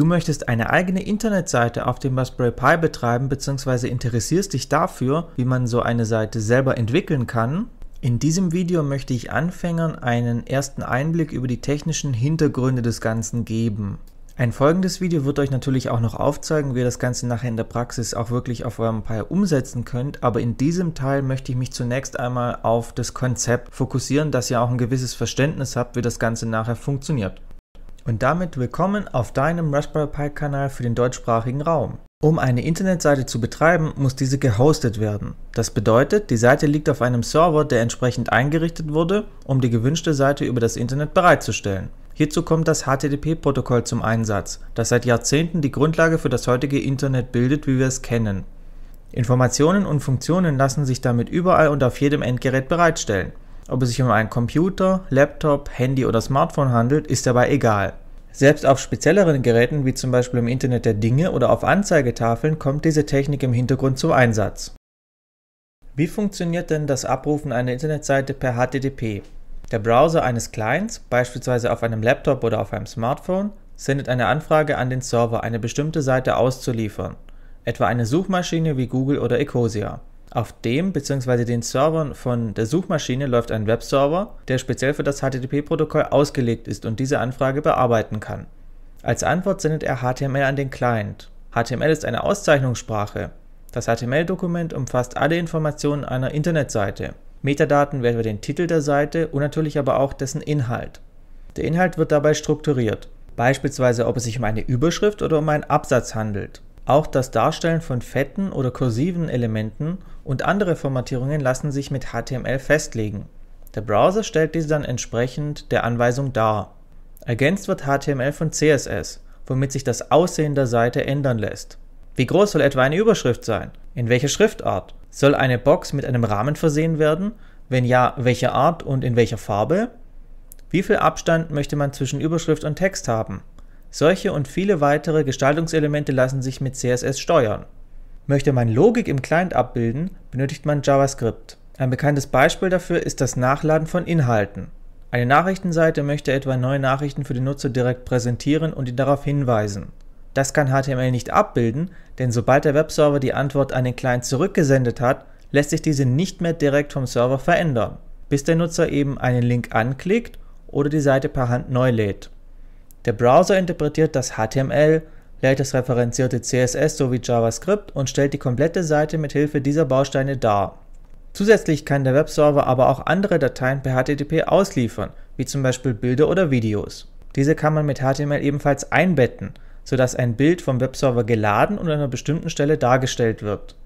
Du möchtest eine eigene Internetseite auf dem Raspberry Pi betreiben bzw. interessierst dich dafür, wie man so eine Seite selber entwickeln kann? In diesem Video möchte ich Anfängern einen ersten Einblick über die technischen Hintergründe des Ganzen geben. Ein folgendes Video wird euch natürlich auch noch aufzeigen, wie ihr das Ganze nachher in der Praxis auch wirklich auf eurem Pi umsetzen könnt, aber in diesem Teil möchte ich mich zunächst einmal auf das Konzept fokussieren, dass ihr auch ein gewisses Verständnis habt, wie das Ganze nachher funktioniert und damit willkommen auf deinem Raspberry Pi Kanal für den deutschsprachigen Raum. Um eine Internetseite zu betreiben, muss diese gehostet werden. Das bedeutet, die Seite liegt auf einem Server, der entsprechend eingerichtet wurde, um die gewünschte Seite über das Internet bereitzustellen. Hierzu kommt das HTTP-Protokoll zum Einsatz, das seit Jahrzehnten die Grundlage für das heutige Internet bildet, wie wir es kennen. Informationen und Funktionen lassen sich damit überall und auf jedem Endgerät bereitstellen. Ob es sich um einen Computer, Laptop, Handy oder Smartphone handelt, ist dabei egal. Selbst auf spezielleren Geräten wie zum Beispiel im Internet der Dinge oder auf Anzeigetafeln kommt diese Technik im Hintergrund zum Einsatz. Wie funktioniert denn das Abrufen einer Internetseite per HTTP? Der Browser eines Clients, beispielsweise auf einem Laptop oder auf einem Smartphone, sendet eine Anfrage an den Server, eine bestimmte Seite auszuliefern, etwa eine Suchmaschine wie Google oder Ecosia. Auf dem bzw. den Servern von der Suchmaschine läuft ein Webserver, der speziell für das HTTP-Protokoll ausgelegt ist und diese Anfrage bearbeiten kann. Als Antwort sendet er HTML an den Client. HTML ist eine Auszeichnungssprache. Das HTML-Dokument umfasst alle Informationen einer Internetseite. Metadaten werden über den Titel der Seite und natürlich aber auch dessen Inhalt. Der Inhalt wird dabei strukturiert, beispielsweise ob es sich um eine Überschrift oder um einen Absatz handelt. Auch das Darstellen von fetten oder kursiven Elementen und andere Formatierungen lassen sich mit HTML festlegen. Der Browser stellt diese dann entsprechend der Anweisung dar. Ergänzt wird HTML von CSS, womit sich das Aussehen der Seite ändern lässt. Wie groß soll etwa eine Überschrift sein? In welcher Schriftart? Soll eine Box mit einem Rahmen versehen werden? Wenn ja, welcher Art und in welcher Farbe? Wie viel Abstand möchte man zwischen Überschrift und Text haben? Solche und viele weitere Gestaltungselemente lassen sich mit CSS steuern. Möchte man Logik im Client abbilden, benötigt man JavaScript. Ein bekanntes Beispiel dafür ist das Nachladen von Inhalten. Eine Nachrichtenseite möchte etwa neue Nachrichten für den Nutzer direkt präsentieren und ihn darauf hinweisen. Das kann HTML nicht abbilden, denn sobald der Webserver die Antwort an den Client zurückgesendet hat, lässt sich diese nicht mehr direkt vom Server verändern, bis der Nutzer eben einen Link anklickt oder die Seite per Hand neu lädt. Der Browser interpretiert das HTML, lädt das referenzierte CSS sowie JavaScript und stellt die komplette Seite mit Hilfe dieser Bausteine dar. Zusätzlich kann der Webserver aber auch andere Dateien per HTTP ausliefern, wie zum Beispiel Bilder oder Videos. Diese kann man mit HTML ebenfalls einbetten, sodass ein Bild vom Webserver geladen und an einer bestimmten Stelle dargestellt wird.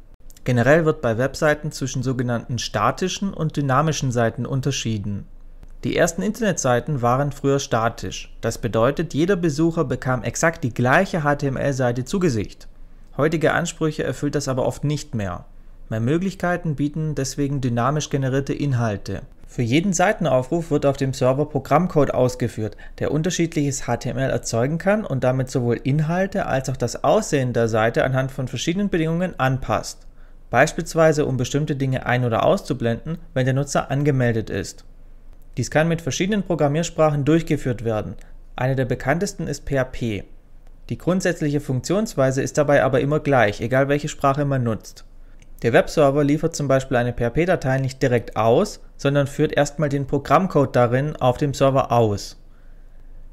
Generell wird bei Webseiten zwischen sogenannten statischen und dynamischen Seiten unterschieden die ersten Internetseiten waren früher statisch, das bedeutet jeder Besucher bekam exakt die gleiche HTML-Seite zu Gesicht. Heutige Ansprüche erfüllt das aber oft nicht mehr. Mehr Möglichkeiten bieten deswegen dynamisch generierte Inhalte. Für jeden Seitenaufruf wird auf dem Server Programmcode ausgeführt, der unterschiedliches HTML erzeugen kann und damit sowohl Inhalte als auch das Aussehen der Seite anhand von verschiedenen Bedingungen anpasst. Beispielsweise um bestimmte Dinge ein- oder auszublenden, wenn der Nutzer angemeldet ist. Dies kann mit verschiedenen Programmiersprachen durchgeführt werden, eine der bekanntesten ist PHP. Die grundsätzliche Funktionsweise ist dabei aber immer gleich, egal welche Sprache man nutzt. Der Webserver liefert zum Beispiel eine PHP-Datei nicht direkt aus, sondern führt erstmal den Programmcode darin auf dem Server aus.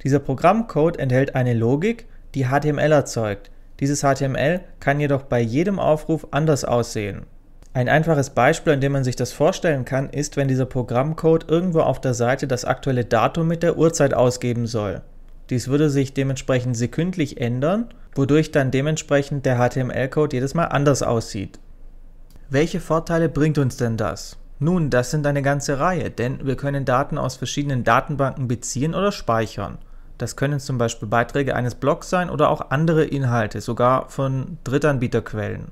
Dieser Programmcode enthält eine Logik, die HTML erzeugt. Dieses HTML kann jedoch bei jedem Aufruf anders aussehen. Ein einfaches Beispiel, an dem man sich das vorstellen kann, ist, wenn dieser Programmcode irgendwo auf der Seite das aktuelle Datum mit der Uhrzeit ausgeben soll. Dies würde sich dementsprechend sekündlich ändern, wodurch dann dementsprechend der HTML-Code jedes Mal anders aussieht. Welche Vorteile bringt uns denn das? Nun, das sind eine ganze Reihe, denn wir können Daten aus verschiedenen Datenbanken beziehen oder speichern. Das können zum Beispiel Beiträge eines Blogs sein oder auch andere Inhalte, sogar von Drittanbieterquellen.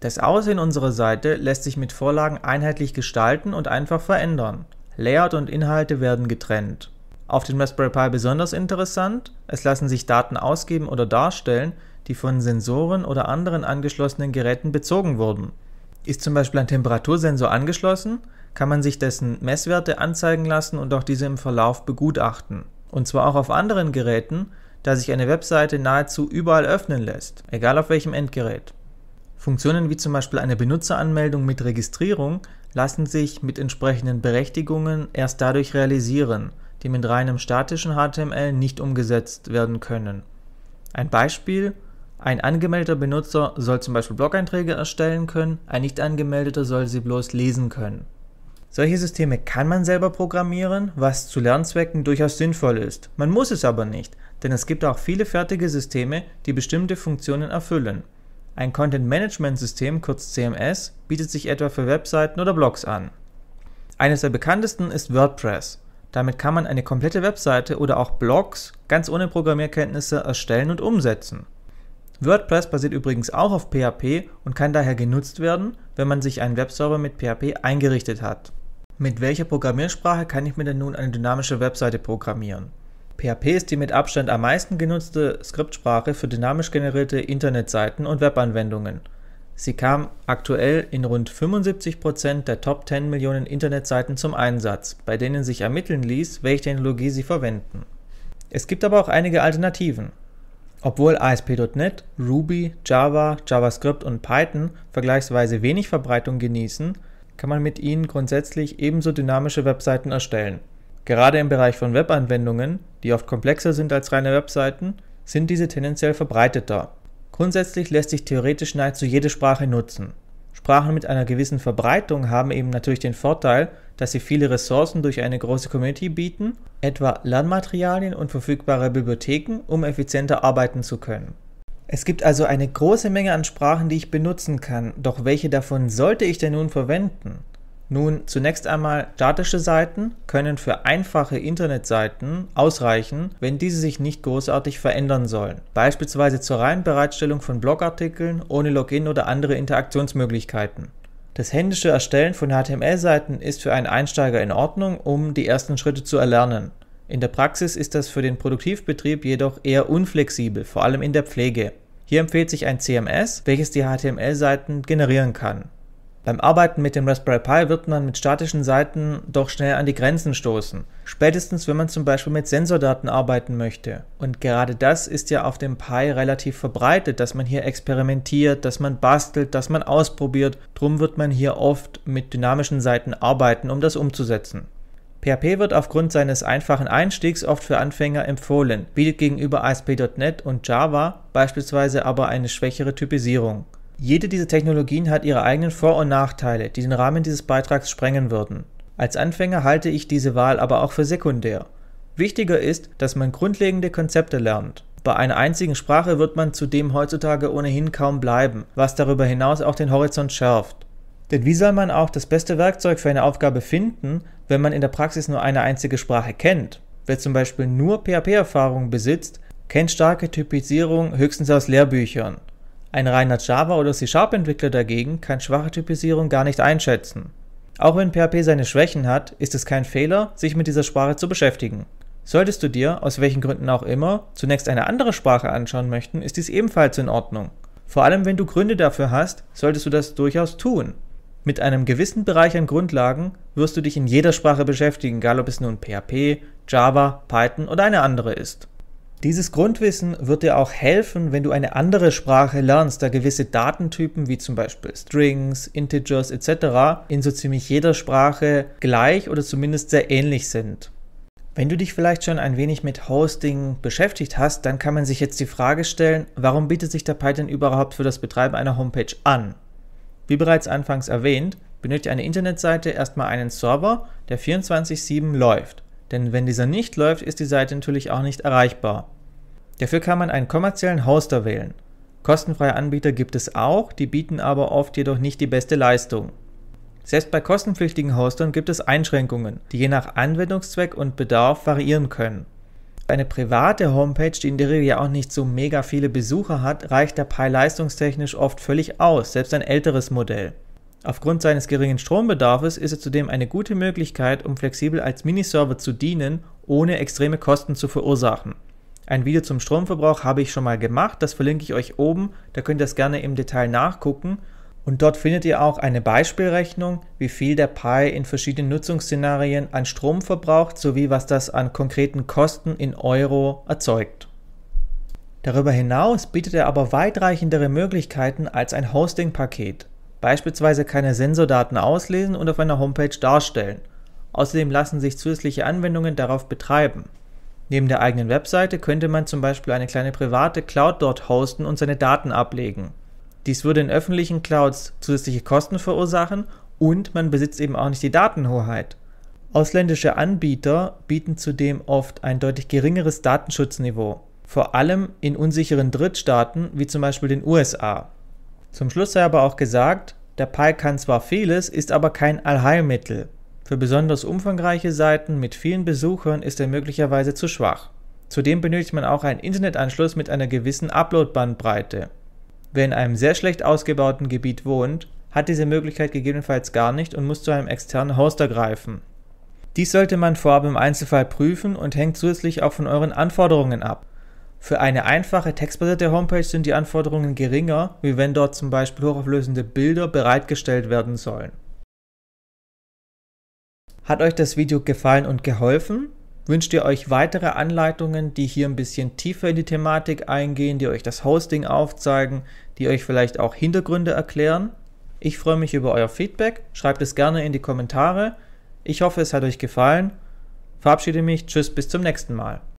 Das Aussehen unserer Seite lässt sich mit Vorlagen einheitlich gestalten und einfach verändern. Layout und Inhalte werden getrennt. Auf dem Raspberry Pi besonders interessant, es lassen sich Daten ausgeben oder darstellen, die von Sensoren oder anderen angeschlossenen Geräten bezogen wurden. Ist zum Beispiel ein Temperatursensor angeschlossen, kann man sich dessen Messwerte anzeigen lassen und auch diese im Verlauf begutachten. Und zwar auch auf anderen Geräten, da sich eine Webseite nahezu überall öffnen lässt, egal auf welchem Endgerät. Funktionen wie zum Beispiel eine Benutzeranmeldung mit Registrierung lassen sich mit entsprechenden Berechtigungen erst dadurch realisieren, die mit reinem statischen HTML nicht umgesetzt werden können. Ein Beispiel, ein angemeldeter Benutzer soll zum Beispiel Blog-Einträge erstellen können, ein nicht angemeldeter soll sie bloß lesen können. Solche Systeme kann man selber programmieren, was zu Lernzwecken durchaus sinnvoll ist. Man muss es aber nicht, denn es gibt auch viele fertige Systeme, die bestimmte Funktionen erfüllen. Ein Content Management System, kurz CMS, bietet sich etwa für Webseiten oder Blogs an. Eines der bekanntesten ist WordPress. Damit kann man eine komplette Webseite oder auch Blogs ganz ohne Programmierkenntnisse erstellen und umsetzen. WordPress basiert übrigens auch auf PHP und kann daher genutzt werden, wenn man sich einen Webserver mit PHP eingerichtet hat. Mit welcher Programmiersprache kann ich mir denn nun eine dynamische Webseite programmieren? PHP ist die mit Abstand am meisten genutzte Skriptsprache für dynamisch generierte Internetseiten und Webanwendungen. Sie kam aktuell in rund 75% der Top 10 Millionen Internetseiten zum Einsatz, bei denen sich ermitteln ließ, welche Technologie sie verwenden. Es gibt aber auch einige Alternativen. Obwohl ASP.NET, Ruby, Java, JavaScript und Python vergleichsweise wenig Verbreitung genießen, kann man mit ihnen grundsätzlich ebenso dynamische Webseiten erstellen Gerade im Bereich von Webanwendungen, die oft komplexer sind als reine Webseiten, sind diese tendenziell verbreiteter. Grundsätzlich lässt sich theoretisch nahezu jede Sprache nutzen. Sprachen mit einer gewissen Verbreitung haben eben natürlich den Vorteil, dass sie viele Ressourcen durch eine große Community bieten, etwa Lernmaterialien und verfügbare Bibliotheken, um effizienter arbeiten zu können. Es gibt also eine große Menge an Sprachen, die ich benutzen kann, doch welche davon sollte ich denn nun verwenden? Nun, zunächst einmal, statische Seiten können für einfache Internetseiten ausreichen, wenn diese sich nicht großartig verändern sollen. Beispielsweise zur reinen Bereitstellung von Blogartikeln ohne Login oder andere Interaktionsmöglichkeiten. Das händische Erstellen von HTML-Seiten ist für einen Einsteiger in Ordnung, um die ersten Schritte zu erlernen. In der Praxis ist das für den Produktivbetrieb jedoch eher unflexibel, vor allem in der Pflege. Hier empfiehlt sich ein CMS, welches die HTML-Seiten generieren kann. Beim Arbeiten mit dem Raspberry Pi wird man mit statischen Seiten doch schnell an die Grenzen stoßen, spätestens wenn man zum Beispiel mit Sensordaten arbeiten möchte. Und gerade das ist ja auf dem Pi relativ verbreitet, dass man hier experimentiert, dass man bastelt, dass man ausprobiert. Drum wird man hier oft mit dynamischen Seiten arbeiten, um das umzusetzen. PHP wird aufgrund seines einfachen Einstiegs oft für Anfänger empfohlen, bietet gegenüber ASP.NET und Java beispielsweise aber eine schwächere Typisierung. Jede dieser Technologien hat ihre eigenen Vor- und Nachteile, die den Rahmen dieses Beitrags sprengen würden. Als Anfänger halte ich diese Wahl aber auch für sekundär. Wichtiger ist, dass man grundlegende Konzepte lernt. Bei einer einzigen Sprache wird man zudem heutzutage ohnehin kaum bleiben, was darüber hinaus auch den Horizont schärft. Denn wie soll man auch das beste Werkzeug für eine Aufgabe finden, wenn man in der Praxis nur eine einzige Sprache kennt? Wer zum Beispiel nur PHP-Erfahrung besitzt, kennt starke Typisierung höchstens aus Lehrbüchern. Ein reiner Java- oder C-Sharp-Entwickler dagegen kann schwache Typisierung gar nicht einschätzen. Auch wenn PHP seine Schwächen hat, ist es kein Fehler, sich mit dieser Sprache zu beschäftigen. Solltest du dir, aus welchen Gründen auch immer, zunächst eine andere Sprache anschauen möchten, ist dies ebenfalls in Ordnung. Vor allem wenn du Gründe dafür hast, solltest du das durchaus tun. Mit einem gewissen Bereich an Grundlagen wirst du dich in jeder Sprache beschäftigen, egal ob es nun PHP, Java, Python oder eine andere ist. Dieses Grundwissen wird dir auch helfen, wenn du eine andere Sprache lernst, da gewisse Datentypen wie zum Beispiel Strings, Integers etc. in so ziemlich jeder Sprache gleich oder zumindest sehr ähnlich sind. Wenn du dich vielleicht schon ein wenig mit Hosting beschäftigt hast, dann kann man sich jetzt die Frage stellen, warum bietet sich der Python überhaupt für das Betreiben einer Homepage an? Wie bereits anfangs erwähnt, benötigt eine Internetseite erstmal einen Server, der 24/7 läuft denn wenn dieser nicht läuft, ist die Seite natürlich auch nicht erreichbar. Dafür kann man einen kommerziellen Hoster wählen. Kostenfreie Anbieter gibt es auch, die bieten aber oft jedoch nicht die beste Leistung. Selbst bei kostenpflichtigen Hostern gibt es Einschränkungen, die je nach Anwendungszweck und Bedarf variieren können. eine private Homepage, die in der Regel ja auch nicht so mega viele Besucher hat, reicht der Pi leistungstechnisch oft völlig aus, selbst ein älteres Modell. Aufgrund seines geringen Strombedarfes ist er zudem eine gute Möglichkeit, um flexibel als Miniserver zu dienen, ohne extreme Kosten zu verursachen. Ein Video zum Stromverbrauch habe ich schon mal gemacht, das verlinke ich euch oben, da könnt ihr das gerne im Detail nachgucken. Und dort findet ihr auch eine Beispielrechnung, wie viel der Pi in verschiedenen Nutzungsszenarien an Strom verbraucht, sowie was das an konkreten Kosten in Euro erzeugt. Darüber hinaus bietet er aber weitreichendere Möglichkeiten als ein Hosting-Paket. Beispielsweise keine Sensordaten auslesen und auf einer Homepage darstellen. Außerdem lassen sich zusätzliche Anwendungen darauf betreiben. Neben der eigenen Webseite könnte man zum Beispiel eine kleine private Cloud dort hosten und seine Daten ablegen. Dies würde in öffentlichen Clouds zusätzliche Kosten verursachen und man besitzt eben auch nicht die Datenhoheit. Ausländische Anbieter bieten zudem oft ein deutlich geringeres Datenschutzniveau, vor allem in unsicheren Drittstaaten wie zum Beispiel den USA. Zum Schluss sei aber auch gesagt, der Pi kann zwar vieles, ist aber kein Allheilmittel. Für besonders umfangreiche Seiten mit vielen Besuchern ist er möglicherweise zu schwach. Zudem benötigt man auch einen Internetanschluss mit einer gewissen Upload-Bandbreite. Wer in einem sehr schlecht ausgebauten Gebiet wohnt, hat diese Möglichkeit gegebenenfalls gar nicht und muss zu einem externen Hoster greifen. Dies sollte man vorab im Einzelfall prüfen und hängt zusätzlich auch von euren Anforderungen ab. Für eine einfache textbasierte Homepage sind die Anforderungen geringer, wie wenn dort zum Beispiel hochauflösende Bilder bereitgestellt werden sollen. Hat euch das Video gefallen und geholfen? Wünscht ihr euch weitere Anleitungen, die hier ein bisschen tiefer in die Thematik eingehen, die euch das Hosting aufzeigen, die euch vielleicht auch Hintergründe erklären? Ich freue mich über euer Feedback, schreibt es gerne in die Kommentare. Ich hoffe, es hat euch gefallen. Verabschiede mich, tschüss, bis zum nächsten Mal.